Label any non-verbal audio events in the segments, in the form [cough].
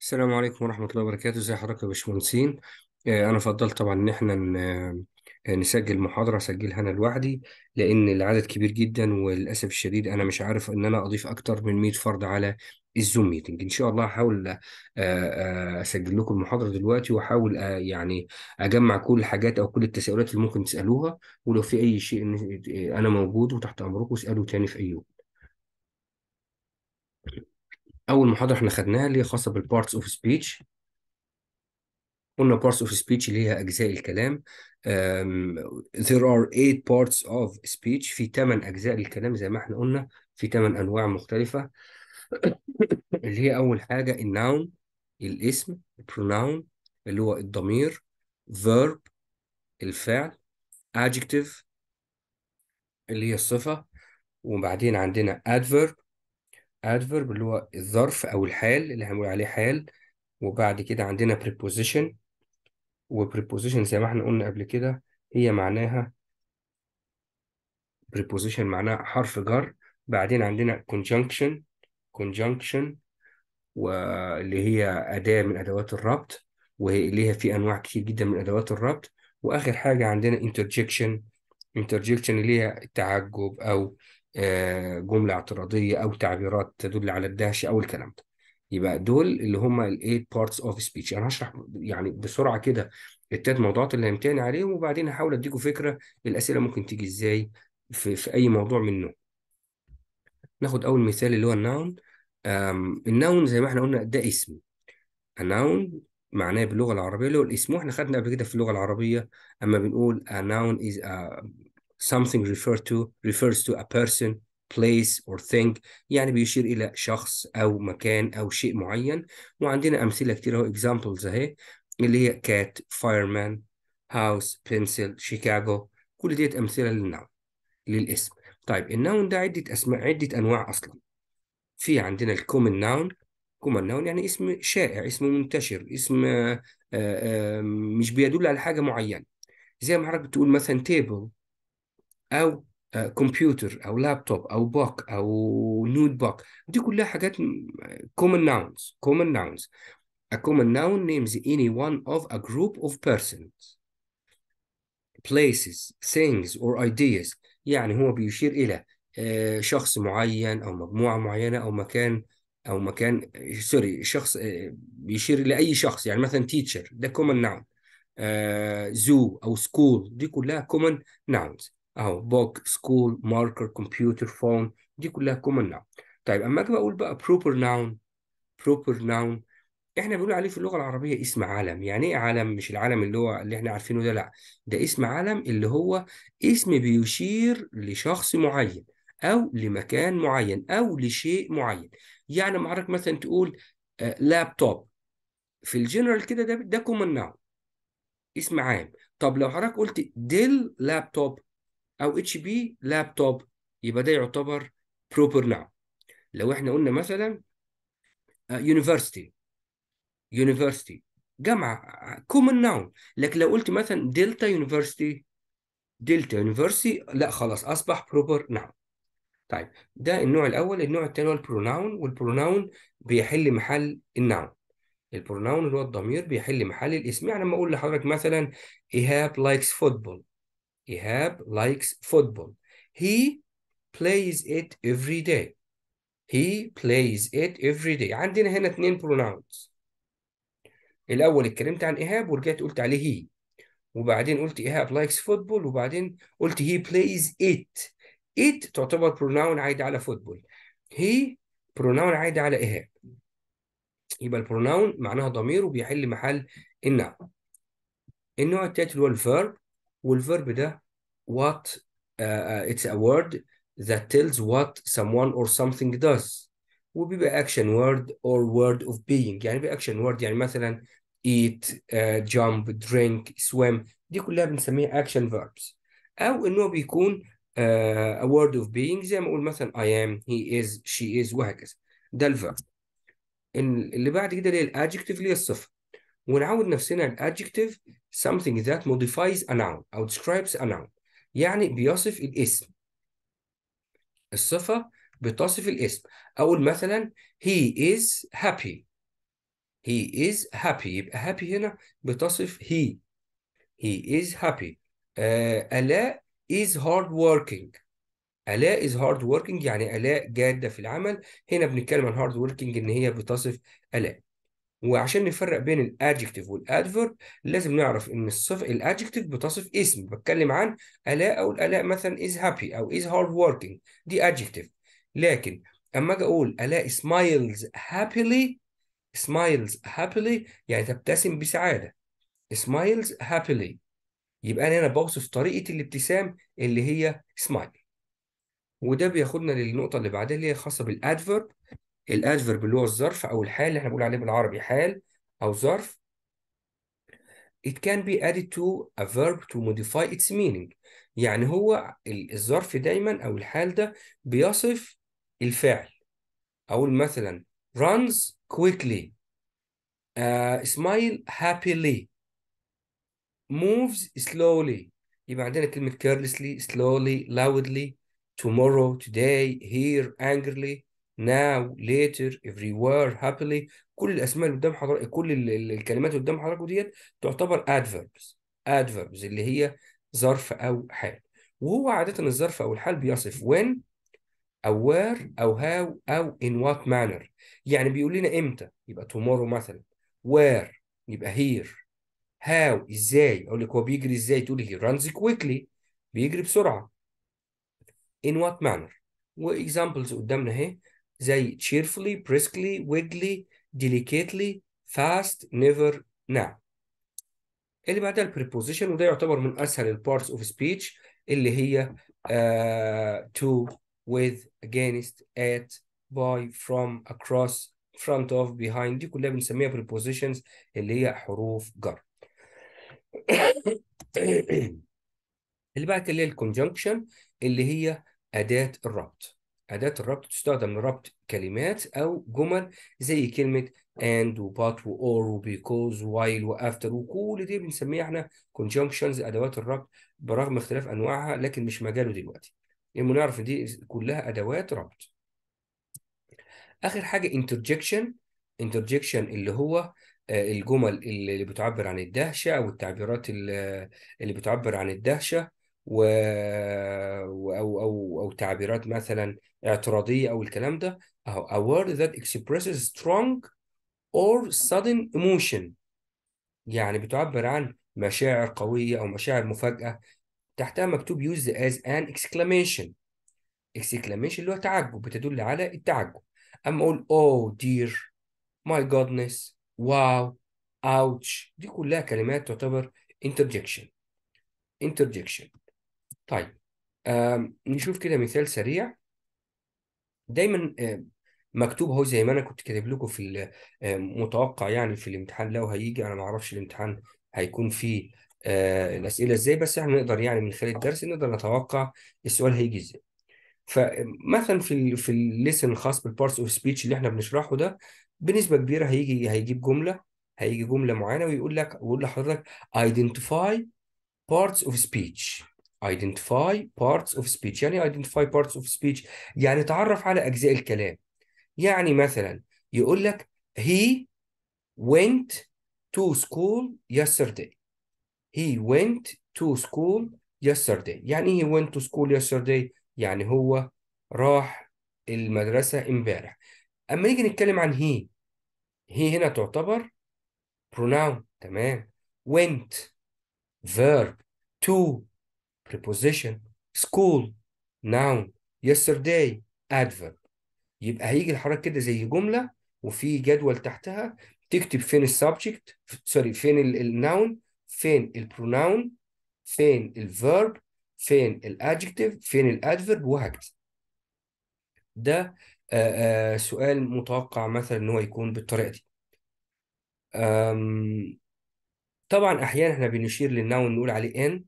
السلام عليكم ورحمة الله وبركاته ازي حضرتك يا باشمهندسين آه، أنا فضلت طبعا إن إحنا آه، نسجل محاضرة أسجلها أنا لوحدي لأن العدد كبير جدا وللأسف الشديد أنا مش عارف إن أنا أضيف أكتر من 100 فرد على الزوم ميتنج إن شاء الله هحاول آه، أسجل لكم المحاضرة دلوقتي وأحاول يعني أجمع كل الحاجات أو كل التساؤلات اللي ممكن تسألوها ولو في أي شيء أنا موجود وتحت أمركم اسألوا تاني في أي يوم اول محاضره احنا خدناها اللي هي خاصه بالبارتس اوف سبيتش قلنا parts of speech اللي هي أجزاء الكلام um, there are eight parts of speech في ثمان أجزاء للكلام زي ما احنا قلنا في ثمان أنواع مختلفة اللي هي أول حاجة الناون الاسم pronoun اللي هو الضمير verb الفعل adjective اللي هي الصفة وبعدين عندنا adverb adverb اللي هو الظرف أو الحال اللي هنقول عليه حال وبعد كده عندنا preposition و preposition زي ما احنا قلنا قبل كده هي معناها preposition معناها حرف جر بعدين عندنا conjunction conjunction واللي هي أداة من أدوات الربط وهي ليها في أنواع كتير جدا من أدوات الربط وآخر حاجة عندنا interjection interjection اللي هي التعجب أو آه، جمله اعتراضيه او تعبيرات تدل على الدهشه او الكلام ده يبقى دول اللي هم الايت بارتس اوف سبيتش انا هشرح يعني بسرعه كده التلات موضوعات اللي همتحن عليهم وبعدين هحاول اديكم فكره الاسئله ممكن تيجي ازاي في, في اي موضوع منهم ناخد اول مثال اللي هو الناون الناون زي ما احنا قلنا ده اسم الناون معناه باللغه العربيه اللي هو الاسم واحنا خدنا قبل كده في اللغه العربيه اما بنقول a noun is a something referred to refers to a person place or thing يعني بيشير إلى شخص أو مكان أو شيء معين وعندنا أمثلة كتير أهو examples أهي اللي هي cat, fireman, house, pencil, Chicago كل ديت أمثلة للنوع للاسم طيب النون ده عدة أسماء عدة أنواع أصلا في عندنا الكومن ناون كومن ناون يعني اسم شائع اسم منتشر اسم آآ آه، آآ آه، مش بيدل على حاجة معينة زي ما حضرتك بتقول مثلا table او آه، كمبيوتر او لابتوب او بوك او نوت بوك دي كلها حاجات آه، common nouns common nouns a common noun names any one of a group of persons places things or ideas يعني هو بيشير الى آه، شخص معين او مجموعه معينه او مكان او مكان سوري شخص بيشير الى اي شخص يعني مثلا تيتشر ده كومن ناون زو او سكول دي كلها كومن ناونز اهو book school marker computer phone دي كلها common noun طيب اما اجي بقول بقى proper noun proper noun احنا بنقول عليه في اللغه العربيه اسم عالم يعني ايه عالم مش العالم اللي هو اللي احنا عارفينه ده لا ده اسم عالم اللي هو اسم بيشير لشخص معين او لمكان معين او لشيء معين يعني معرك مثلا تقول لابتوب آه، في الجنرال كده ده ده كومن ناون اسم عام طب لو حضرتك قلت ديل لابتوب او اتش بي لابتوب يبقى ده يعتبر بروبر ناون لو احنا قلنا مثلا يونيفرستي آه، يونيفرستي جامعه كومن ناون لكن لو قلت مثلا دلتا يونيفرستي دلتا يونيفرستي لا خلاص اصبح بروبر ناون طيب ده النوع الاول النوع الثاني هو البروناون والبروناون بيحل محل الناون البروناون اللي هو الضمير بيحل محل الاسم يعني لما اقول لحضرتك مثلا ايهاب لايكس فوتبول إيهاب likes football. He plays it every day. He plays it every day. عندنا هنا اتنين pronouns. الأول اتكلمت عن إيهاب ورجعت قلت عليه هي. وبعدين قلت إيهاب لايكس فوتبول وبعدين قلت هي بلايز إت. إت تعتبر pronoun عايدة على فوتبول. هي pronoun عايدة على إيهاب. يبقى البروناون معناها ضمير وبيحل محل النوع. النوع التالت اللي هو الفيرب والفيرب ده what uh, it's a word that tells what someone or something does وبيبقى action word or word of being يعني بيبقى action word يعني مثلا eat uh, jump drink swim دي كلها بنسميها action verbs او ان هو بيكون uh, a word of being زي ما اقول مثلا I am he is she is وهكذا ده الفيرب اللي بعد كده اللي هي الادجكتيف اللي هي الصفه ونعود نفسنا الـ adjective something that modifies a noun او describes a noun يعني بيصف الاسم الصفة بتصف الاسم أقول مثلا he is happy he is happy يبقى happy هنا بتصف he he is happy آه ألاء is hard working ألاء is hard working يعني ألاء جادة في العمل هنا بنتكلم عن hard working إن هي بتصف ألاء وعشان نفرق بين الادجكتيف والادفيرب لازم نعرف ان الصف الادجكتيف بتصف اسم بتكلم عن الاء او الاء مثلا از هابي او از هارد وركينج دي ادجكتيف لكن اما اجي اقول الاء سمايلز هابيلي سمايلز هابيلي يعني تبتسم بسعاده سمايلز هابيلي يبقى انا هنا بوصف طريقه الابتسام اللي هي سمايل وده بياخدنا للنقطه اللي بعدها اللي هي خاصه بالادفيرب الادفرب اللي هو الظرف او الحال اللي احنا بنقول عليه بالعربي حال او ظرف it can be added to a verb to modify its meaning يعني هو الظرف دايما او الحال ده بيصف الفعل اقول مثلا runs quickly uh, smile happily moves slowly يبقى عندنا كلمة carelessly slowly loudly tomorrow today here angrily now later everywhere happily كل الاسماء اللي قدام حضرتك كل الكلمات اللي قدام حضرتك ديت تعتبر adverbs adverbs اللي هي ظرف او حال وهو عاده الظرف او الحال بيصف when او where او how او in what manner يعني بيقول لنا امتى يبقى tomorrow مثلا where يبقى here how ازاي اقول لك هو بيجري ازاي تقول he runs quickly بيجري بسرعه in what manner واكزامبلز قدامنا اهي زي cheerfully, briskly, wiggly, delicately, fast, never, now. اللي بعدها البريبوزيشن وده يعتبر من اسهل البارتس اوف سبيتش اللي هي uh, to with against at by from across front of behind دي كلها بنسميها prepositions اللي هي حروف جر [coughs] اللي بعد اللي هي conjunction اللي هي اداه الربط أداة الربط تستخدم لربط كلمات أو جمل زي كلمة and و but و or و because و while و after وكل دي بنسميها احنا conjunctions أدوات الربط برغم اختلاف أنواعها لكن مش مجاله دلوقتي. المهم نعرف دي كلها أدوات ربط. آخر حاجة interjection interjection اللي هو آه، الجمل اللي بتعبر عن الدهشة أو التعبيرات اللي بتعبر عن الدهشة و... او او او تعبيرات مثلا اعتراضيه او الكلام ده اهو a word that expresses strong or sudden emotion يعني بتعبر عن مشاعر قويه او مشاعر مفاجاه تحتها مكتوب use as an exclamation exclamation اللي هو تعجب بتدل على التعجب اما اقول oh dear my goodness wow ouch دي كلها كلمات تعتبر interjection interjection طيب نشوف كده مثال سريع دايما مكتوب اهو زي ما انا كنت كاتب لكم في المتوقع متوقع يعني في الامتحان لو هيجي انا ما اعرفش الامتحان هيكون فيه آه، الاسئله ازاي بس احنا نقدر يعني من خلال الدرس نقدر نتوقع السؤال هيجي ازاي فمثلا في في الليسن الخاص بالبارس اوف سبيتش اللي احنا بنشرحه ده بنسبه كبيره هيجي هيجيب جمله هيجي جمله معينه ويقول لك ويقول لحضرتك identify parts of speech identify parts of speech يعني identify parts of speech يعني تعرف على أجزاء الكلام يعني مثلا يقول لك he went to school yesterday he went to school yesterday يعني he went to school yesterday يعني هو راح المدرسة امبارح أما نيجي نتكلم عن he هي هنا تعتبر pronoun تمام went verb to preposition school noun yesterday adverb يبقى هيجي الحركة كده زي جملة وفي جدول تحتها تكتب فين السبجكت سوري فين الناون فين pronoun فين الفيرب فين الادجكتيف فين الادفيرب وهكذا ده آآ آه، آآ آه، سؤال متوقع مثلا ان هو يكون بالطريقه دي طبعا احيانا احنا بنشير للناون نقول عليه ان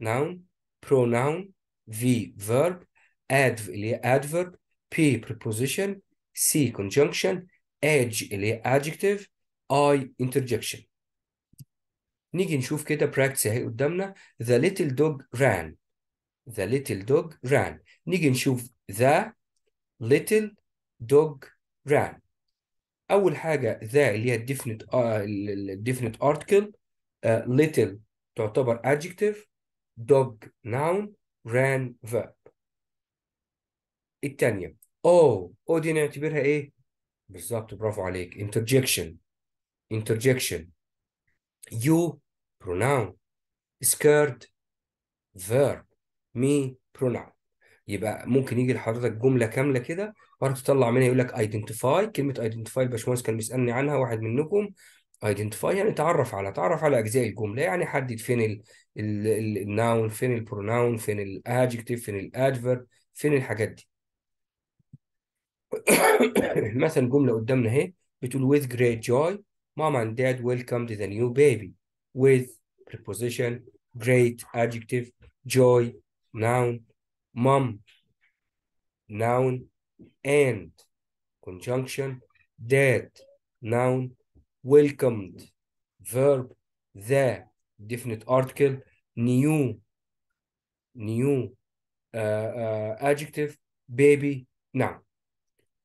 noun pronoun V verb adv اللي هي adverb P preposition C conjunction edge اللي هي adjective I interjection نيجي نشوف كده براكتس اهي قدامنا the little dog ran the little dog ran نيجي نشوف the little dog ran اول حاجه the اللي هي الديفنت الديفنت ارتكل little تعتبر adjective dog noun ran verb الثانية او oh, او oh دي نعتبرها ايه بالظبط برافو عليك interjection interjection you pronoun scared verb me pronoun يبقى ممكن يجي لحضرتك جمله كامله كده وتطلع منها يقول لك ايدنتيفاي كلمه ايدنتيفاي الباشمهندس كان بيسالني عنها واحد منكم ايدنتيفاي يعني تعرف على تعرف على اجزاء الجمله يعني حدد فين الناون فين البروناون فين الادجكتيف فين الادفيرب فين الحاجات دي [coughs] مثلا جمله قدامنا اهي بتقول with great joy mom and dad welcomed the new baby with preposition great adjective joy noun mom noun and conjunction dad noun welcomed verb the definite article new new uh, uh, adjective baby نعم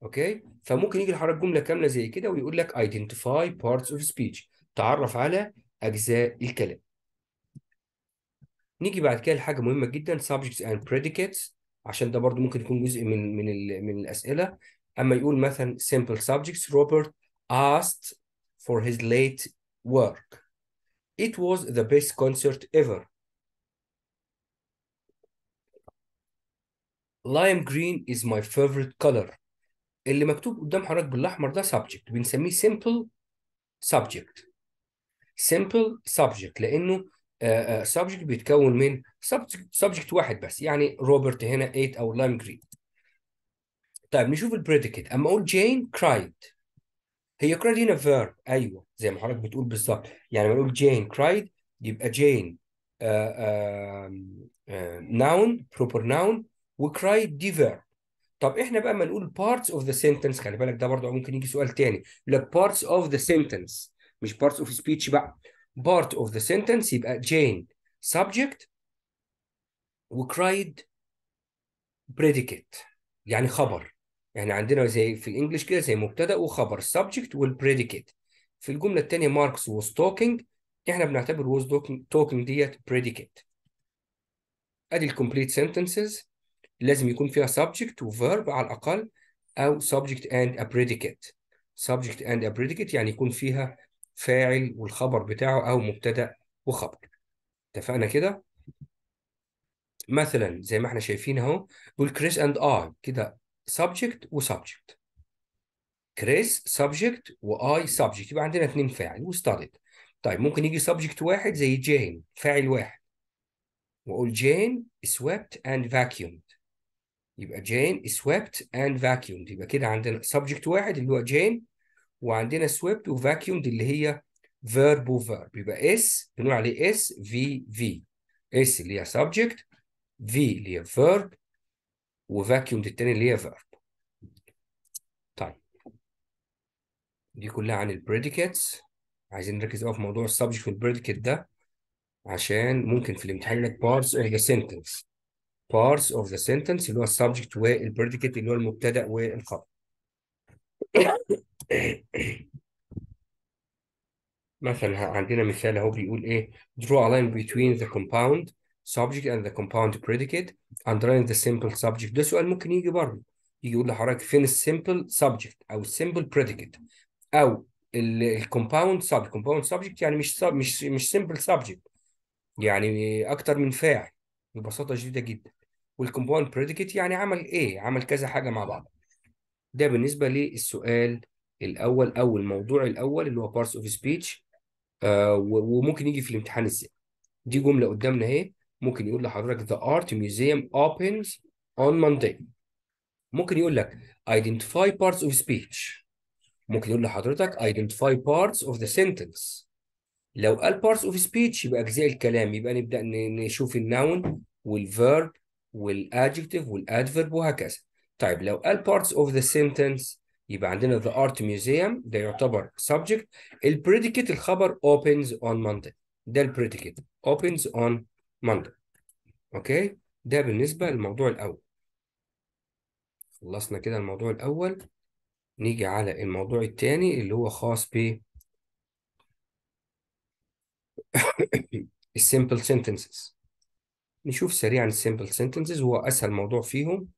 اوكي فممكن يجي لحضرتك جمله كامله زي كده ويقول لك identify parts of speech تعرف على اجزاء الكلام نيجي بعد كده لحاجه مهمه جدا subjects and predicates عشان ده برضو ممكن يكون جزء من من من الاسئله اما يقول مثلا simple subjects Robert asked for his late work. It was the best concert ever. lime green is my favorite color اللي مكتوب قدام حضرتك بالاحمر ده subject بنسميه simple subject simple subject لانه uh, subject بيتكون من subject, subject واحد بس يعني روبرت هنا 8 او lime green طيب نشوف البريديكت اما اقول جين cried هي كرايدينا فيرب ايوه زي ما حضرتك بتقول بالظبط يعني لما نقول جين كرايد يبقى جين ناون بروبر ناون وكرايد دي فيرب طب احنا بقى ما نقول parts of the sentence خلي بالك ده برضه ممكن يجي سؤال تاني لك parts of the sentence مش parts of speech بقى part of the sentence يبقى جين subject وكرايد predicate يعني خبر احنا يعني عندنا زي في الانجليش كده زي مبتدا وخبر السبجكت والبريديكيت في الجمله الثانيه ماركس ووز توكينج احنا بنعتبر ووز توكينج ديت بريديكيت ادي الكومبليت سنتنسز لازم يكون فيها سبجكت وفيرب على الأقل أو سبجكت اند ا بريديكيت سبجكت اند ا بريديكيت يعني يكون فيها فاعل والخبر بتاعه أو مبتدأ وخبر اتفقنا كده مثلا زي ما احنا شايفين اهو بيقول كريس اند اي كده subject وسبجكت كريس subject واي subject يبقى عندنا اثنين فاعل وستادت طيب ممكن يجي subject واحد زي جين فاعل واحد واقول جين swept and vacuumed يبقى جين swept and vacuumed يبقى كده عندنا subject واحد اللي هو جين وعندنا swept وفاكيومد اللي هي verb وفيرب يبقى اس بنقول عليه اس في في اس اللي هي subject في اللي هي verb وفاكيوم التاني اللي هي فيرب طيب دي كلها عن البريديكيتس عايزين نركز قوي في موضوع السبجكت والبريديكيت ده عشان ممكن في الامتحان لك بارس اوف ذا سنتنس بارس اوف ذا سنتنس اللي هو السبجكت والبريديكيت اللي هو المبتدا والخبر [coughs] مثلا عندنا مثال اهو بيقول ايه draw a line between the compound subject and the compound predicate underline the simple subject ده سؤال ممكن يجي برضه يجي يقول لحضرتك فين السمبل subject او السمبل predicate او الكومباوند subject compound subject يعني مش sub مش مش simple subject يعني اكتر من فاعل ببساطه شديده جدا والكومباوند predicate يعني عمل ايه عمل كذا حاجه مع بعض ده بالنسبه للسؤال الاول او الموضوع الاول اللي هو بارس اوف سبيتش آه وممكن يجي في الامتحان ازاي دي جمله قدامنا اهي ممكن يقول لحضرتك the art museum opens on Monday ممكن يقول لك identify parts of speech ممكن يقول لحضرتك identify parts of the sentence لو قال parts of speech يبقى أجزاء الكلام يبقى نبدأ نشوف النون والverb والadjective والadverb وهكذا طيب لو قال parts of the sentence يبقى عندنا the art museum ده يعتبر subject predicate الخبر opens on Monday ده predicate opens on منطق اوكي ده بالنسبه للموضوع الاول خلصنا كده الموضوع الاول نيجي على الموضوع الثاني اللي هو خاص ب [coughs] السيمبل sentences نشوف سريعا السيمبل sentences هو اسهل موضوع فيهم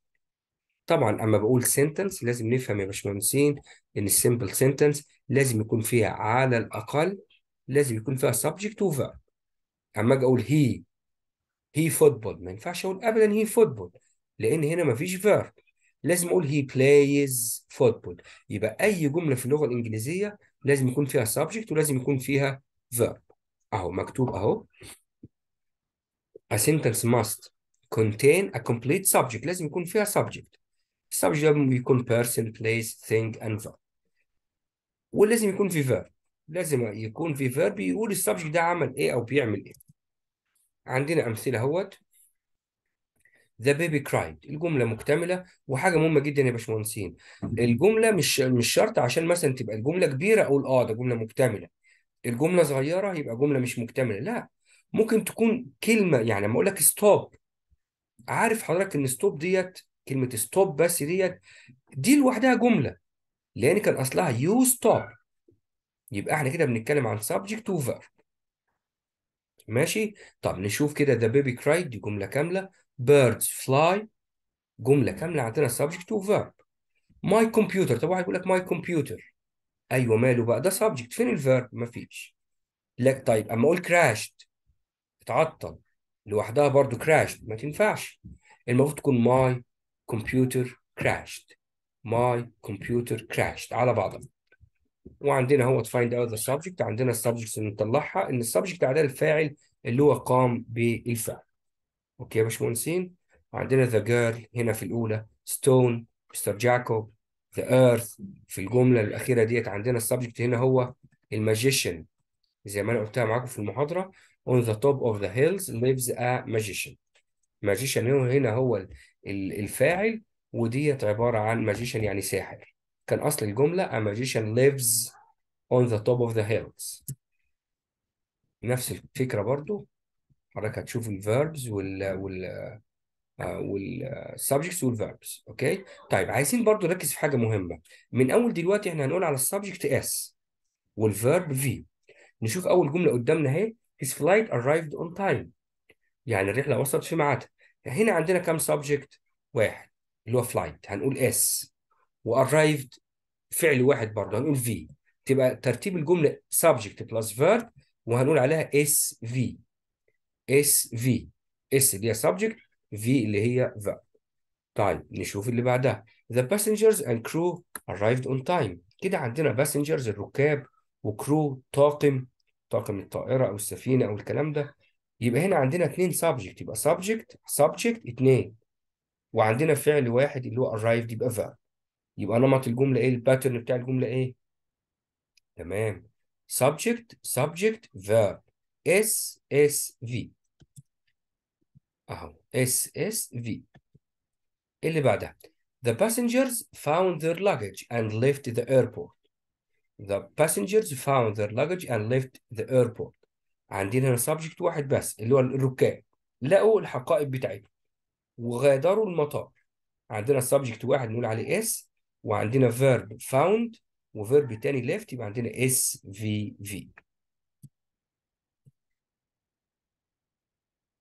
طبعا اما بقول sentence لازم نفهم يا باشمهندسين ان السيمبل sentence لازم يكون فيها على الاقل لازم يكون فيها subject و verb اما اجي اقول he هي فوتبول ما ينفعش اقول ابدا هي فوتبول لان هنا ما فيش فيرب لازم اقول هي بلايز فوتبول يبقى اي جمله في اللغه الانجليزيه لازم يكون فيها سبجكت ولازم يكون فيها فيرب اهو مكتوب اهو a sentence must contain a complete subject لازم يكون فيها subject subject لازم يكون person place thing and verb ولازم يكون في verb لازم يكون في verb يقول السبجكت ده عمل ايه او بيعمل ايه عندنا امثله اهوت ذا بيبي كرايد الجمله مكتمله وحاجه مهمه جدا يا باشمهندسين الجمله مش مش شرط عشان مثلا تبقى الجمله كبيره اقول اه ده جمله مكتمله الجمله صغيره يبقى جمله مش مكتمله لا ممكن تكون كلمه يعني لما اقول لك ستوب عارف حضرتك ان ستوب ديت كلمه ستوب بس ديت دي لوحدها جمله لان كان اصلها يو ستوب يبقى احنا كده بنتكلم عن سبجكت وفيرب ماشي طب نشوف كده ذا بيبي كراي دي جمله كامله بيردز فلاي جمله كامله عندنا سبجكت وفيرب ماي كمبيوتر طب واحد يقول لك ماي كمبيوتر ايوه ماله بقى ده سبجكت فين الفيرب مفيش لك طيب اما اقول كراشت اتعطل لوحدها برضو كراشت ما تنفعش المفروض تكون ماي كمبيوتر كراشت ماي كمبيوتر كراشت على بعضها وعندنا هو فايند اوت ذا سبجكت عندنا السبجكتس اللي نطلعها ان السبجكت ده الفاعل اللي هو قام بالفعل اوكي يا باشمهندسين عندنا ذا جيرل هنا في الاولى ستون مستر جاكوب ذا ايرث في الجمله الاخيره ديت عندنا السبجكت هنا هو الماجيشن زي ما انا قلتها معاكم في المحاضره on the top of the هيلز lives a magician magician هنا هو الفاعل وديت عباره عن magician يعني ساحر كان اصل الجمله a magician lives on the top of the hills نفس الفكرة برضو حضرتك هتشوف verbs وال وال آه، آه، وال verbs اوكي طيب عايزين برضو نركز في حاجه مهمه من اول دلوقتي احنا هنقول على subject S وال verb V نشوف اول جمله قدامنا اهي his flight arrived on time يعني الرحله وصلت في ميعادها هنا عندنا كام subject واحد اللي هو flight هنقول s واررايفد فعل واحد برضه هنقول V تبقى ترتيب الجمله subject plus verb وهنقول عليها اس في اس في اس اللي هي subject في اللي هي verb طيب نشوف اللي بعدها the passengers and crew arrived on time كده عندنا passengers الركاب وكرو طاقم طاقم الطائرة أو السفينة أو الكلام ده يبقى هنا عندنا اتنين subject يبقى subject subject اتنين وعندنا فعل واحد اللي هو arrived يبقى verb يبقى نمط الجملة إيه الباترن بتاع الجملة إيه تمام subject subject verb s s v اهو s s v اللي بعدها The passengers found their luggage and left the airport. The passengers found their luggage and left the airport. عندنا هنا subject واحد بس اللي هو الركاب لقوا الحقائب بتاعتهم وغادروا المطار. عندنا subject واحد نقول عليه s وعندنا verb found وفيرب تاني ليفت يبقى عندنا اس في في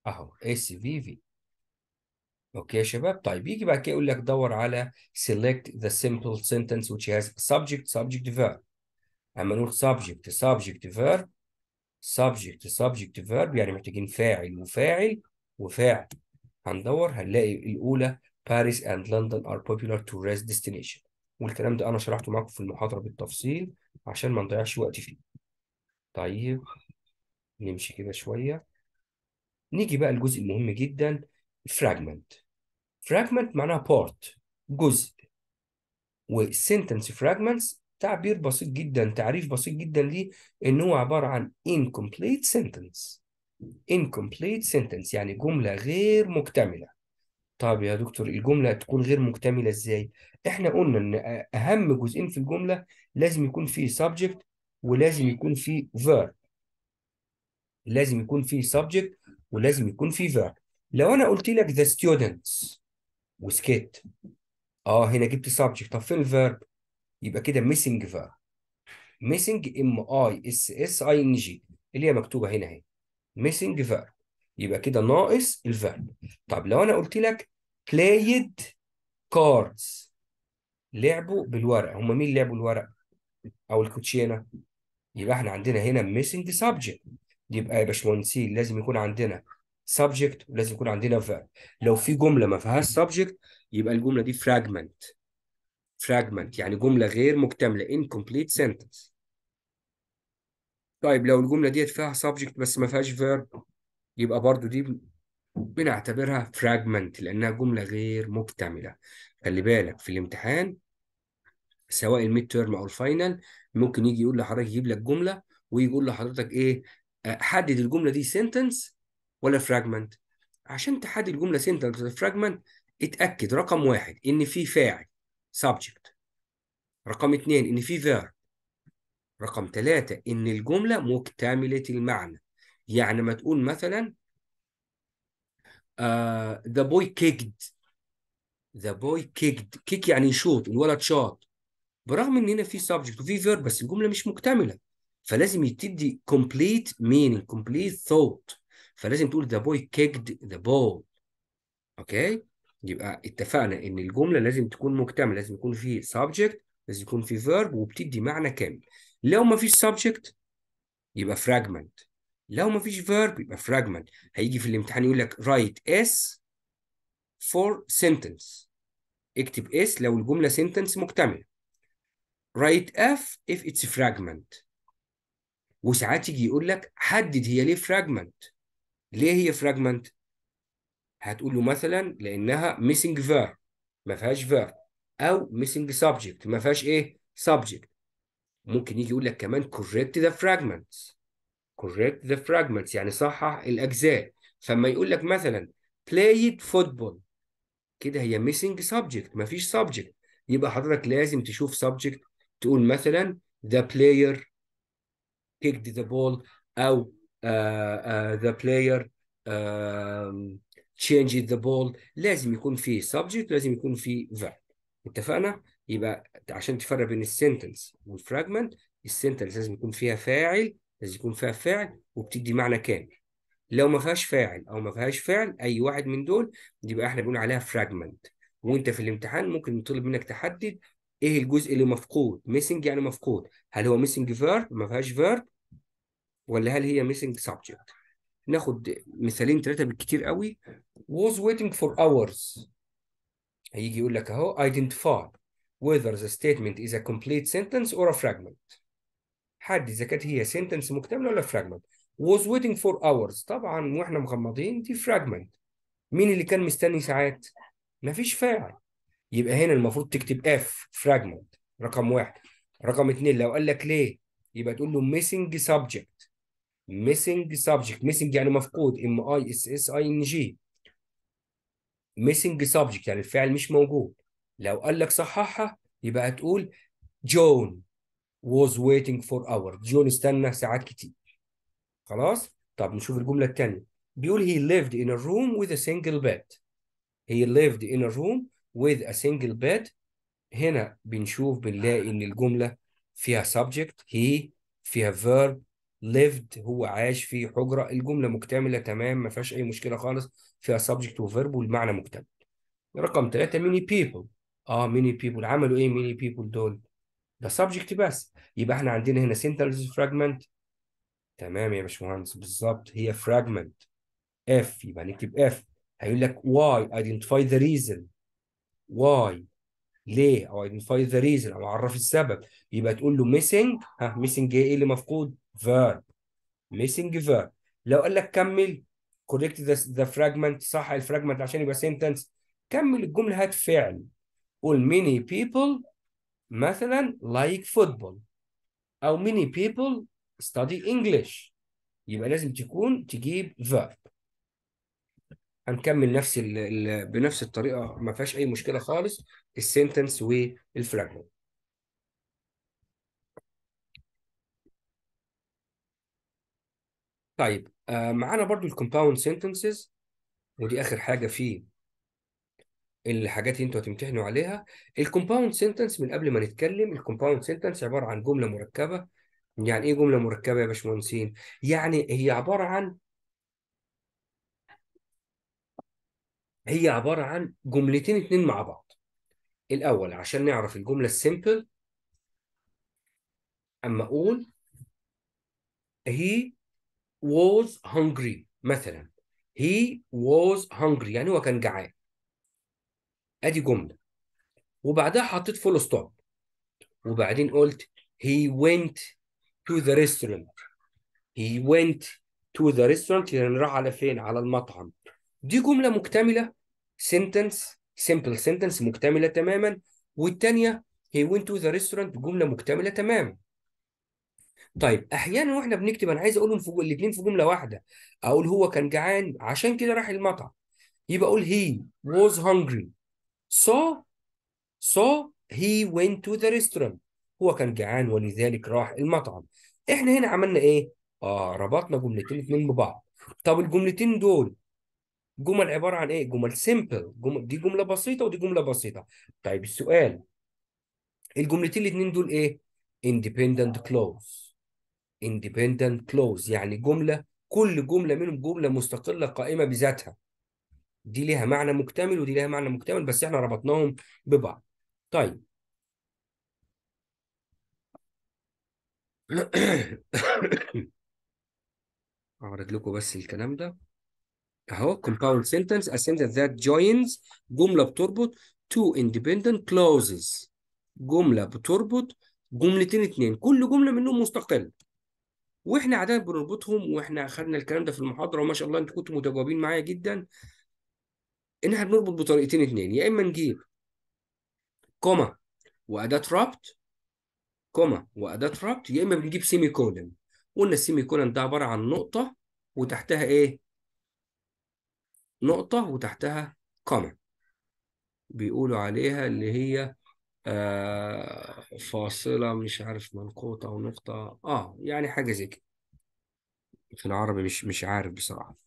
اهو اس في في اوكي يا شباب طيب يجي بعد كده يقول لك دور على select the simple sentence which has subject subject verb اما نقول subject subject verb subject subject verb يعني محتاجين فاعل وفاعل وفاعل هندور هنلاقي الاولى Paris and London are popular tourist destination والكلام ده انا شرحته معاكم في المحاضره بالتفصيل عشان ما نضيعش وقت فيه طيب نمشي كده شويه نيجي بقى الجزء المهم جدا فراجمنت فراجمنت معناها بارت جزء والسنتنس فراجمنتس تعبير بسيط جدا تعريف بسيط جدا ليه ان هو عباره عن incomplete sentence incomplete sentence يعني جمله غير مكتمله طب يا دكتور الجملة تكون غير مكتملة ازاي؟ احنا قلنا ان اهم جزئين في الجملة لازم يكون فيه subject ولازم يكون فيه verb لازم يكون فيه subject ولازم يكون فيه verb لو انا قلت لك the students وسكت اه هنا جبت subject طب فين الفيرب؟ يبقى كده missing verb missing m i s s i n g اللي هي مكتوبة هنا اهي missing verb يبقى كده ناقص الفيرب طب لو انا قلت لك played cards لعبوا بالورق هم مين لعبوا الورق او الكوتشينه يبقى احنا عندنا هنا ميسنج سبجكت يبقى يا باشمهندسين لازم يكون عندنا سبجكت ولازم يكون عندنا verb لو في جمله ما فيهاش سبجكت يبقى الجمله دي فراجمنت فراجمنت يعني جمله غير مكتمله incomplete sentence طيب لو الجمله ديت فيها سبجكت بس ما فيهاش verb يبقى برضو دي بنعتبرها فراجمنت لأنها جملة غير مكتملة خلي بالك في الامتحان سواء الميد تيرم أو الفاينل ممكن يجي يقول لحضرتك يجيب لك جملة ويقول لحضرتك إيه آه، حدد الجملة دي سنتنس ولا فراجمنت عشان تحدد الجملة سنتنس ولا فراجمنت اتأكد رقم واحد إن في فاعل سبجكت رقم اثنين إن في فيرب رقم ثلاثة إن الجملة مكتملة المعنى يعني ما تقول مثلا ذا بوي كيكد ذا بوي كيكد كيك يعني يشوط الولد شاط برغم ان هنا في سبجكت وفي فيرب بس الجمله مش مكتمله فلازم تدي complete meaning complete thought فلازم تقول the boy kicked the ball اوكي يبقى اتفقنا ان الجمله لازم تكون مكتمله لازم يكون في subject لازم يكون في verb وبتدي معنى كامل لو ما فيش subject يبقى fragment لو مفيش فيرب يبقى فراجمنت هيجي في الامتحان يقول لك write اس فور sentence اكتب اس لو الجمله sentence مكتمله write اف if it's fragment وساعات يجي يقول لك حدد هي ليه فراجمنت ليه هي فراجمنت هتقول له مثلا لانها missing verb ما فيهاش verb او missing subject ما فيهاش ايه subject ممكن يجي يقول لك كمان correct the fragments correct the fragments يعني صحح الأجزاء فما يقول لك مثلا played football كده هي missing subject مفيش subject يبقى حضرتك لازم تشوف subject تقول مثلا the player kicked the ball أو uh, uh, the player uh, changed the ball لازم يكون في subject لازم يكون في verb اتفقنا؟ يبقى عشان تفرق بين السنتنس والفراجمنت السنتنس لازم يكون فيها فاعل لازم يكون فيها فعل وبتدي معنى كامل لو ما فيهاش فاعل او ما فيهاش فعل اي واحد من دول يبقى احنا بنقول عليها فراجمنت وانت في الامتحان ممكن يطلب منك تحدد ايه الجزء اللي مفقود ميسنج يعني مفقود هل هو ميسنج فيرب ما فيهاش فيرب ولا هل هي ميسنج سبجكت ناخد مثالين ثلاثه بالكثير قوي was waiting for hours هيجي يقول لك اهو identify whether the statement is a complete sentence or a fragment حد اذا كانت هي سنتنس مكتمله ولا فراجمنت was waiting for hours طبعا واحنا مغمضين دي فراجمنت مين اللي كان مستني ساعات مفيش فاعل يبقى هنا المفروض تكتب اف فراجمنت رقم واحد رقم اتنين لو قال لك ليه يبقى تقول له ميسنج سبجكت ميسنج سبجكت ميسنج يعني مفقود ام اي اس اس اي ان جي ميسنج سبجكت يعني الفعل مش موجود لو قال لك صححها يبقى هتقول جون was waiting for hours جون استنى ساعات كتير خلاص طب نشوف الجملة الثانية بيقول he lived in a room with a single bed he lived in a room with a single bed هنا بنشوف بنلاقي ان الجملة فيها subject he فيها verb lived هو عاش في حجرة الجملة مكتملة تمام ما فيهاش أي مشكلة خالص فيها subject وverb والمعنى مكتمل رقم ثلاثة many people اه many people عملوا ايه many people دول ده سبجكت بس يبقى احنا عندنا هنا سنترز فراجمنت تمام يا باشمهندس بالظبط هي فراجمنت اف يبقى نكتب اف هيقول لك why identify the reason why ليه او identify the reason او عرف السبب يبقى تقول له missing ها missing ايه, إيه اللي مفقود verb missing verb لو قال لك كمل correct the, فراجمنت fragment صح الفراجمنت عشان يبقى sentence كمل الجمله هات فعل قول many people مثلا like football أو many people study English يبقى لازم تكون تجيب verb هنكمل نفس الـ الـ بنفس الطريقة ما فيهاش أي مشكلة خالص السنتنس والفراجمنت طيب آه، معانا برضو الكومباوند سنتنسز ودي آخر حاجة في الحاجات اللي انتوا هتمتحنوا عليها الكومباوند سنتنس من قبل ما نتكلم الكومباوند سنتنس عباره عن جمله مركبه يعني ايه جمله مركبه يا باشمهندسين يعني هي عباره عن هي عباره عن جملتين اتنين مع بعض الاول عشان نعرف الجمله السيمبل اما اقول he was hungry مثلا he was hungry يعني هو كان جعان ادي جمله وبعدها حطيت فول ستوب وبعدين قلت he went to the restaurant he went to the restaurant يعني راح على فين على المطعم دي جمله مكتمله sentence simple sentence مكتمله تماما والثانيه he went to the restaurant جمله مكتمله تماما طيب احيانا واحنا بنكتب انا عايز اقولهم في الاثنين في جمله واحده اقول هو كان جعان عشان كده راح المطعم يبقى اقول he was hungry So, so he went to the restaurant. هو كان جعان ولذلك راح المطعم. احنا هنا عملنا ايه؟ اه ربطنا جملتين اتنين ببعض. طب الجملتين دول جمل عبارة عن ايه؟ جمل سيمبل، جمل دي جملة بسيطة ودي جملة بسيطة. طيب السؤال الجملتين الاتنين دول ايه؟ independent clause. independent clause يعني جملة كل جملة منهم جملة مستقلة قائمة بذاتها. دي ليها معنى مكتمل ودي ليها معنى مكتمل بس احنا ربطناهم ببعض طيب [coughs] اعرض لكم بس الكلام ده اهو compound sentence a sentence that joins جمله بتربط two independent clauses جمله بتربط جملتين اتنين كل جمله منهم مستقل واحنا عاده بنربطهم واحنا اخذنا الكلام ده في المحاضره وما شاء الله انتوا كنتوا متجاوبين معايا جدا ان احنا بنربط بطريقتين اتنين يا اما نجيب كوما واداه رابط كوما واداه رابط يا اما بنجيب سيمي كولن قلنا السيمي كولن ده عباره عن نقطه وتحتها ايه نقطه وتحتها كوما بيقولوا عليها اللي هي آه فاصله مش عارف منقوطه او نقطه اه يعني حاجه زي كده في العربي مش مش عارف بصراحه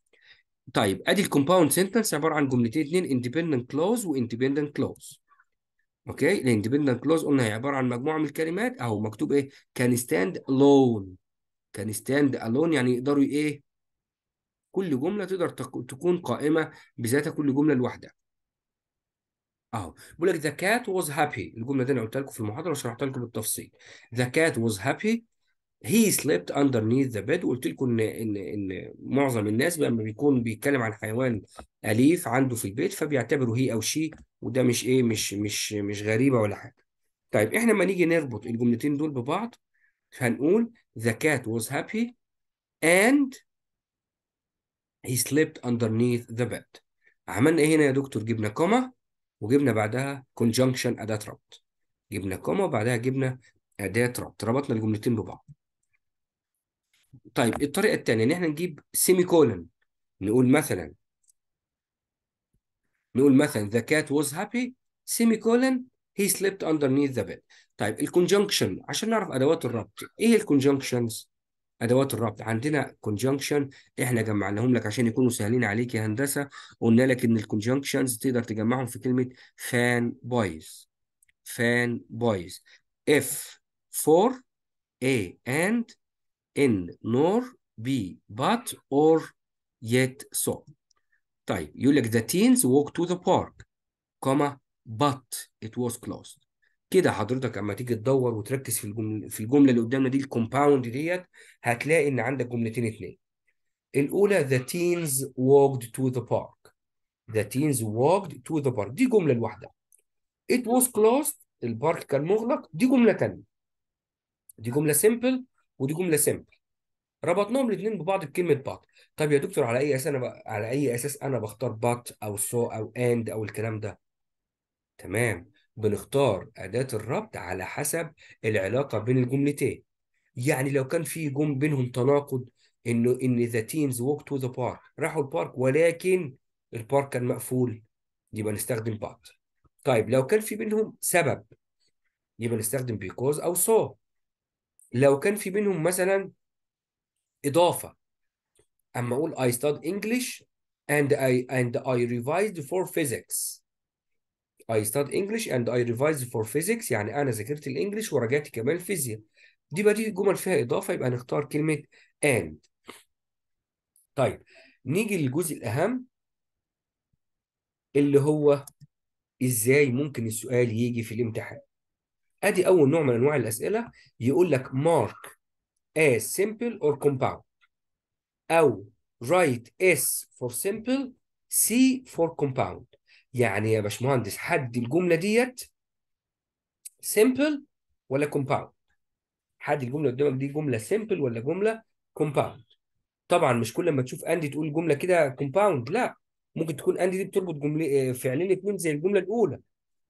طيب ادي الكومباوند سنتنس عباره عن جملتين اثنين اندبندنت كلوز واندبندنت كلوز اوكي الاندبندنت كلوز قلنا هي عباره عن مجموعه من الكلمات اهو مكتوب ايه كان ستاند الون كان ستاند الون يعني يقدروا ايه كل جمله تقدر تكون قائمه بذاتها كل جمله لوحدها اهو بيقول لك ذا كات واز هابي الجمله دي انا قلتها لكم في المحاضره وشرحتها لكم بالتفصيل ذا كات واز هابي هي سليبت اندرنيث ذا بيد وقلت لكم ان ان ان معظم الناس لما بيكون بيتكلم عن حيوان اليف عنده في البيت فبيعتبره هي او شي وده مش ايه مش مش مش غريبه ولا حاجه. طيب احنا لما نيجي نربط الجملتين دول ببعض هنقول the cat was happy and he slept underneath the bed. عملنا ايه هنا يا دكتور؟ جبنا كوما وجبنا بعدها conjunction اداه ربط. جبنا كوما وبعدها جبنا اداه ربط، ربطنا الجملتين ببعض. طيب الطريقه الثانيه ان احنا نجيب سيمي كولن نقول مثلا نقول مثلا the cat was happy سيمي كولن he slept underneath the bed طيب الكونجنكشن عشان نعرف ادوات الربط ايه الكونجنكشنز ادوات الربط عندنا كونجنكشن احنا جمعناهم لك عشان يكونوا سهلين عليك يا هندسه قلنا لك ان الكونجنكشنز تقدر تجمعهم في كلمه فان بويز فان بويز اف فور a and إن نور بي but or yet so طيب يقول لك the teens walk to the park comma but it was closed كده حضرتك اما تيجي تدور وتركز في الجمله في الجمله اللي قدامنا دي الكومباوند ديت هتلاقي ان عندك جملتين اثنين الاولى the teens walked to the park the teens walked to the park دي جمله لوحدها it was closed البارك كان مغلق دي جمله ثانيه دي جمله سيمبل ودي جمله سيمبل ربطناهم الاثنين ببعض بكلمه بات طب يا دكتور على اي اساس انا ب... على اي اساس انا بختار بات او سو او اند او الكلام ده تمام بنختار اداه الربط على حسب العلاقه بين الجملتين يعني لو كان في جم بينهم تناقض انه ان ذا تيمز ووك تو ذا بارك راحوا البارك ولكن البارك كان مقفول يبقى نستخدم بات طيب لو كان في بينهم سبب يبقى نستخدم بيكوز او سو so. لو كان في بينهم مثلا اضافه اما اقول I studied English and I and I revised for physics I studied English and I revised for physics يعني انا ذاكرت الانجليش وراجعت كمان فيزياء دي بقى دي جمل فيها اضافه يبقى نختار كلمه and طيب نيجي للجزء الاهم اللي هو ازاي ممكن السؤال يجي في الامتحان ادي اول نوع من انواع الاسئله يقول لك مارك اس سمبل اور كومباوند او رايت اس فور سمبل سي فور كومباوند يعني يا باشمهندس حد الجمله ديت سمبل ولا كومباوند حد الجمله قدامك دي جمله سمبل ولا جمله كومباوند طبعا مش كل ما تشوف اندي تقول جمله كده كومباوند لا ممكن تكون اندي دي بتربط جمله آه، فعلين اتنين زي الجمله الاولى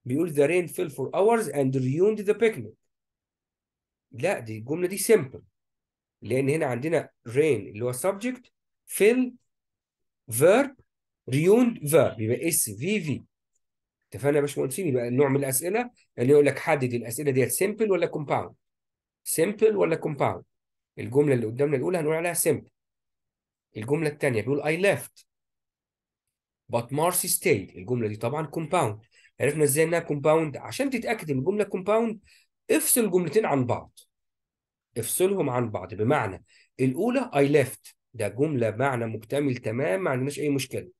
بيقول the rain fell for hours and ruined the picnic لا دي الجمله دي simple لان هنا عندنا rain اللي هو subject fill verb ruined verb يبقى اس في في اتفقنا يا باشمهندسين يبقى نوع من الاسئله اللي يقول لك حدد الاسئله ديت simple ولا compound simple ولا compound الجمله اللي قدامنا الاولى هنقول عليها simple الجمله الثانيه بيقول I left but Marcy stayed الجمله دي طبعا compound عرفنا ازاي انها كومباوند عشان تتاكد ان الجمله كومباوند افصل جملتين عن بعض افصلهم عن بعض بمعنى الاولى اي ليفت ده جمله معنى مكتمل تمام ما عندناش اي مشكله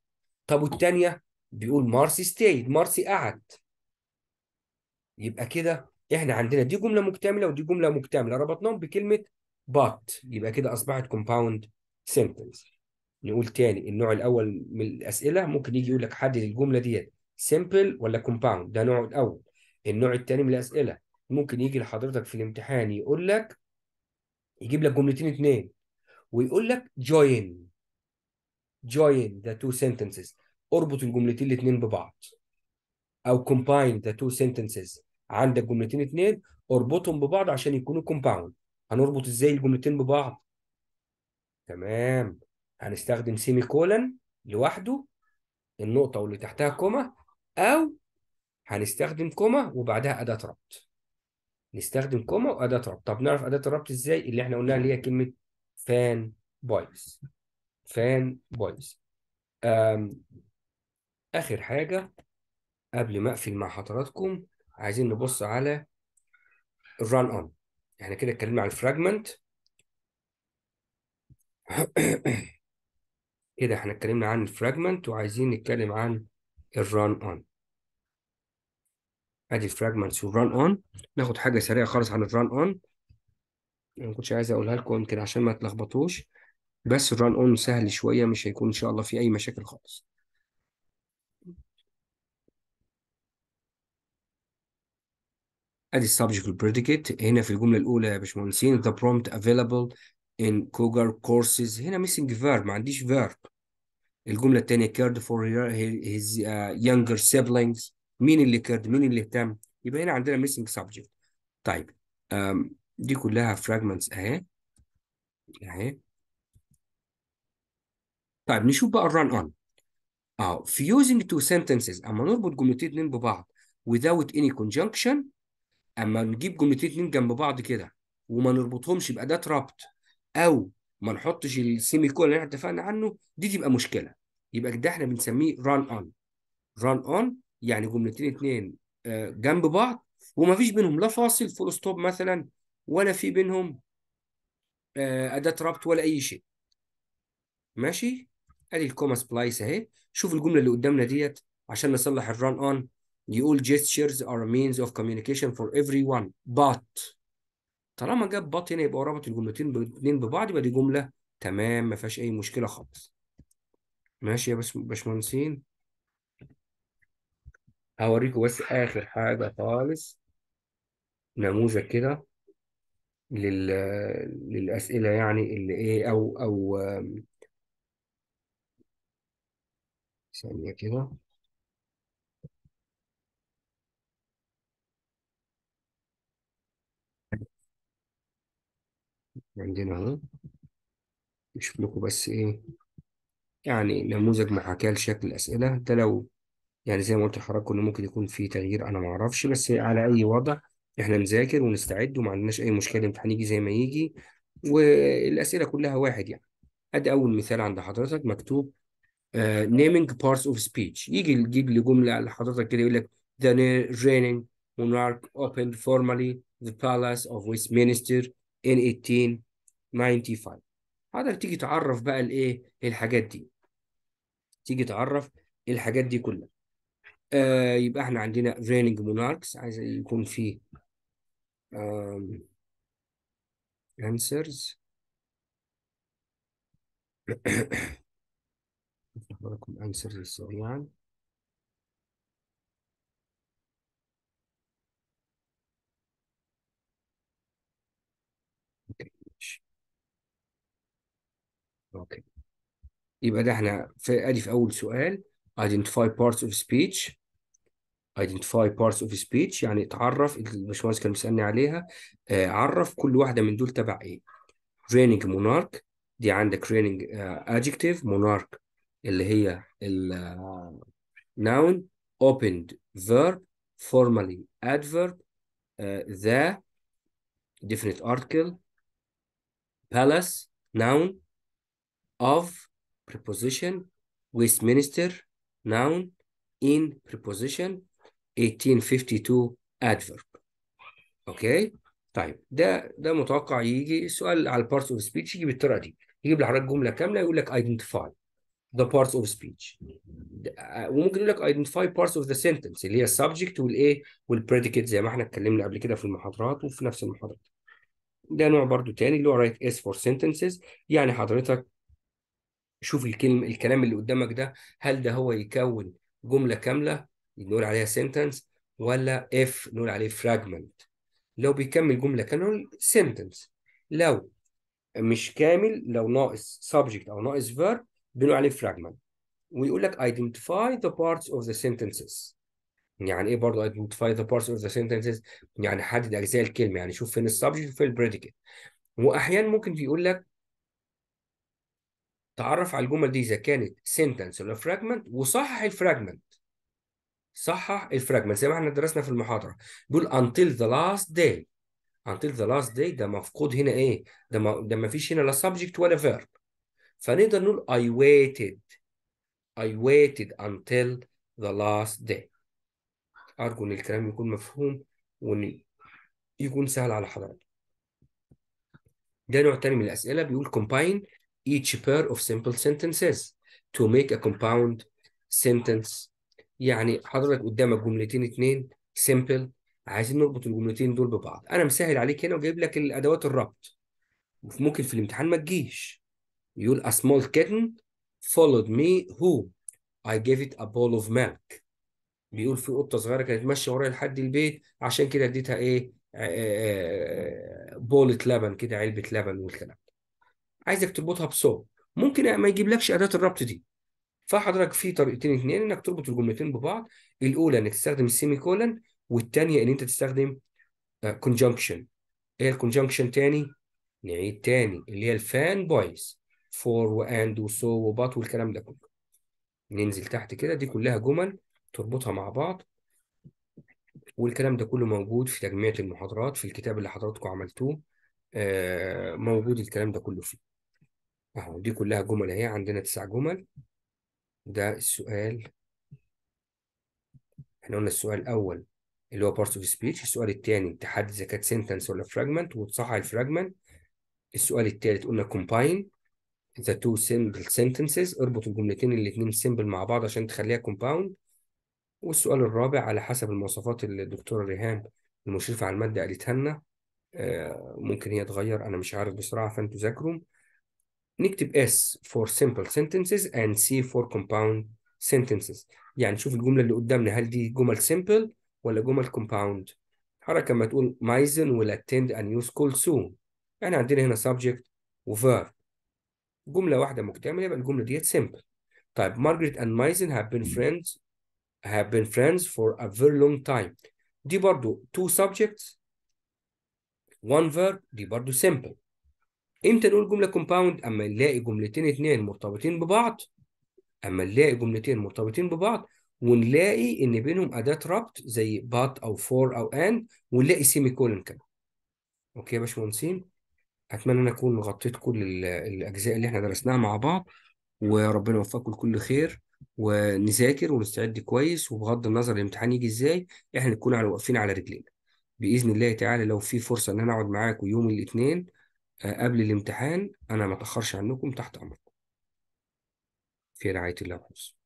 طب والثانيه بيقول مارسي ستيد مارسي قعد يبقى كده احنا عندنا دي جمله مكتمله ودي جمله مكتمله ربطناهم بكلمه بات يبقى كده اصبحت كومباوند سنتنس نقول تاني النوع الاول من الاسئله ممكن يجي يقول لك حدد الجمله ديت سمبل ولا كومباوند ده نوع الاول النوع الثاني من الاسئله ممكن يجي لحضرتك في الامتحان يقول لك يجيب لك جملتين اثنين ويقول لك join join the two sentences اربط الجملتين الاثنين ببعض او combine the two sentences عندك جملتين اثنين اربطهم ببعض عشان يكونوا compound هنربط ازاي الجملتين ببعض تمام هنستخدم سيمي كولن لوحده النقطة واللي تحتها كومه أو هنستخدم كومة وبعدها أداة ربط نستخدم كومة وأداة ربط طب نعرف أداة الربط إزاي اللي احنا قلناها اللي هي كلمة فان بويز فان بويز أم آخر حاجة قبل ما أقفل مع حضراتكم عايزين نبص على الران أون احنا كده اتكلمنا على الفراجمنت [clears throat] كده احنا اتكلمنا عن الفراجمنت وعايزين نتكلم عن الران اون ادي الفراجمنتس والران اون ناخد حاجه سريعه خالص عن الران اون انا ما كنتش عايز اقولها لكم يمكن عشان ما تلخبطوش بس الران اون سهل شويه مش هيكون ان شاء الله في اي مشاكل خالص ادي السبجكت والبريديكيت هنا في الجمله الاولى يا باشمهندسين the prompt available in cougar courses هنا ميسنج فيرب ما عنديش فيرب الجملة الثانية cared for his uh, younger siblings مين اللي cared مين اللي اهتم يبقى هنا عندنا missing subject طيب دي كلها fragments اهي اهي طيب نشوف بقى الران اون اه فيوزنج تو سنتنسز اما نربط جملتين اتنين ببعض without any conjunction اما نجيب جملتين اتنين جنب بعض كده وما نربطهمش يبقى ده ربط او ما نحطش السيمي كول اللي احنا اتفقنا عنه دي تبقى مشكله يبقى ده احنا بنسميه ران اون ران اون يعني جملتين اتنين آه، جنب بعض وما فيش بينهم لا فاصل فول ستوب مثلا ولا في بينهم آه، اداه ربط ولا اي شيء ماشي ادي الكوما سبلايس اهي شوف الجمله اللي قدامنا ديت عشان نصلح الران اون يقول gestures are a means of communication for everyone but طالما جاب بط هنا يبقى ربط الجملتين الاثنين ببعض يبقى دي جمله تمام ما فيهاش اي مشكله خالص ماشي يا باشمهندسين هوريكم بس اخر حاجه خالص نموذج كده لل... للاسئله يعني اللي ايه او او ثانيه كده عندنا اهو نشوف لكم بس ايه يعني نموذج محاكاة لشكل الأسئلة ده لو يعني زي ما قلت لحضراتكم إنه ممكن يكون في تغيير أنا معرفش بس على أي وضع إحنا نذاكر ونستعد وما عندناش أي مشكلة الامتحان يجي زي ما يجي والأسئلة كلها واحد يعني أدي أول مثال عند حضرتك مكتوب uh, naming parts of speech يجي يجيب لي جملة لحضرتك كده يقول لك the reigning monarch opened formally the palace of Westminster in 18 95 حضرتك تيجي تعرف بقى الايه الحاجات دي تيجي تعرف الحاجات دي كلها آه يبقى احنا عندنا رينج موناركس عايز يكون فيه انسرز حضراتكم انسرز سريعا اوكي يبقى ده احنا في ادي في اول سؤال identify parts of speech identify parts of speech يعني اتعرف الباشمهندس كان مسالني عليها آه عرف كل واحده من دول تبع ايه training monarch دي عندك training uh, adjective monarch اللي هي ال noun opened verb formally adverb uh, the definite article palace noun of preposition Westminster noun in preposition 1852 adverb اوكي طيب ده ده متوقع يجي سؤال على parts of speech يجي بالطريقه دي يجيب لحضرتك جمله كامله يقول لك identify the parts of speech آه، وممكن يقول لك identify parts of the sentence اللي هي السبجكت والايه predicate زي ما احنا اتكلمنا قبل كده في المحاضرات وفي نفس المحاضرات ده نوع برضو تاني اللي هو write s for sentences يعني حضرتك شوف الكلم الكلام اللي قدامك ده هل ده هو يكون جمله كامله نقول عليها سنتنس ولا اف نقول عليه فراجمنت لو بيكمل جمله كامله نقول سنتنس لو مش كامل لو ناقص سبجكت او ناقص فيرب بنقول عليه فراجمنت ويقول لك identify the parts of the sentences يعني ايه برضه identify the parts of the sentences يعني حدد اجزاء الكلمه يعني شوف فين السبجكت وفين البريديكت واحيانا ممكن يقول لك تعرف على الجمل دي اذا كانت سنتنس ولا فراجمنت وصحح الفراجمنت صحح الفراجمنت زي ما احنا درسنا في المحاضره بيقول until the last day until the last day ده مفقود هنا ايه ده ما ده ما فيش هنا لا subject ولا verb فنقدر نقول I waited I waited until the last day أرجو إن الكلام يكون مفهوم وإن يكون سهل على حضرتك ده نوع تاني من الأسئلة بيقول combine each pair of simple sentences to make a compound sentence يعني حضرتك قدامك جملتين اتنين simple عايزين نربط الجملتين دول ببعض انا مسهل عليك هنا وجايب لك الادوات الربط ممكن في الامتحان ما تجيش يقول a small kitten followed me who I gave it a bowl of milk بيقول في قطه صغيره كانت ماشيه ورايا لحد البيت عشان كده اديتها ايه آه، آه، آه، بولة لبن كده علبه لبن والكلام عايزك تربطها بسو ممكن ما يجيبلكش اداه الربط دي فحضرتك في طريقتين اثنين انك تربط الجملتين ببعض الاولى انك تستخدم السيمي كولن والثانيه ان انت تستخدم كونجنكشن آه، ايه الكونجنكشن تاني نعيد تاني اللي هي الفان بويز فور واند وسو وبات والكلام ده كله ننزل تحت كده دي كلها جمل تربطها مع بعض والكلام ده كله موجود في تجميع المحاضرات في الكتاب اللي حضراتكم عملتوه آه، موجود الكلام ده كله فيه اهو دي كلها جمل اهي عندنا تسع جمل ده السؤال احنا قلنا السؤال الاول اللي هو بارت اوف سبيتش السؤال الثاني تحدد اذا كانت سنتنس ولا فراجمنت وتصحح الفراجمنت السؤال الثالث قلنا كومباين ذا تو سيمبل سنتنسز اربط الجملتين الاثنين سيمبل مع بعض عشان تخليها كومباوند والسؤال الرابع على حسب المواصفات اللي الدكتوره ريهام المشرفه على الماده قالتها لنا آه، ممكن هي تغير انا مش عارف بسرعه فانتوا ذاكروا نكتب S for simple sentences and C for compound sentences يعني شوف الجملة اللي قدامنا هل دي جمل simple ولا جمل compound حركة ما تقول Maisen will attend a new school soon يعني عندنا هنا subject و verb جملة واحدة مكتملة يبقى الجملة ديت simple طيب Margaret and Maisen have been friends have been friends for a very long time دي برضو two subjects one verb دي برضو simple امتى نقول جمله كومباوند اما نلاقي جملتين اتنين مرتبطين ببعض اما نلاقي جملتين مرتبطين ببعض ونلاقي ان بينهم اداه ربط زي بات او فور او اند ونلاقي سيمي كولن كمان اوكي يا باشمهندسين اتمنى ان اكون غطيت كل الاجزاء اللي احنا درسناها مع بعض وربنا يوفقكم لكل خير ونذاكر ونستعد كويس وبغض النظر الامتحان يجي ازاي احنا نكون على واقفين على رجلينا باذن الله تعالى لو في فرصه ان انا اقعد معاكم يوم الاثنين آه، قبل الامتحان انا ما اتاخرش عنكم تحت امركم في رعايه الله وحفظه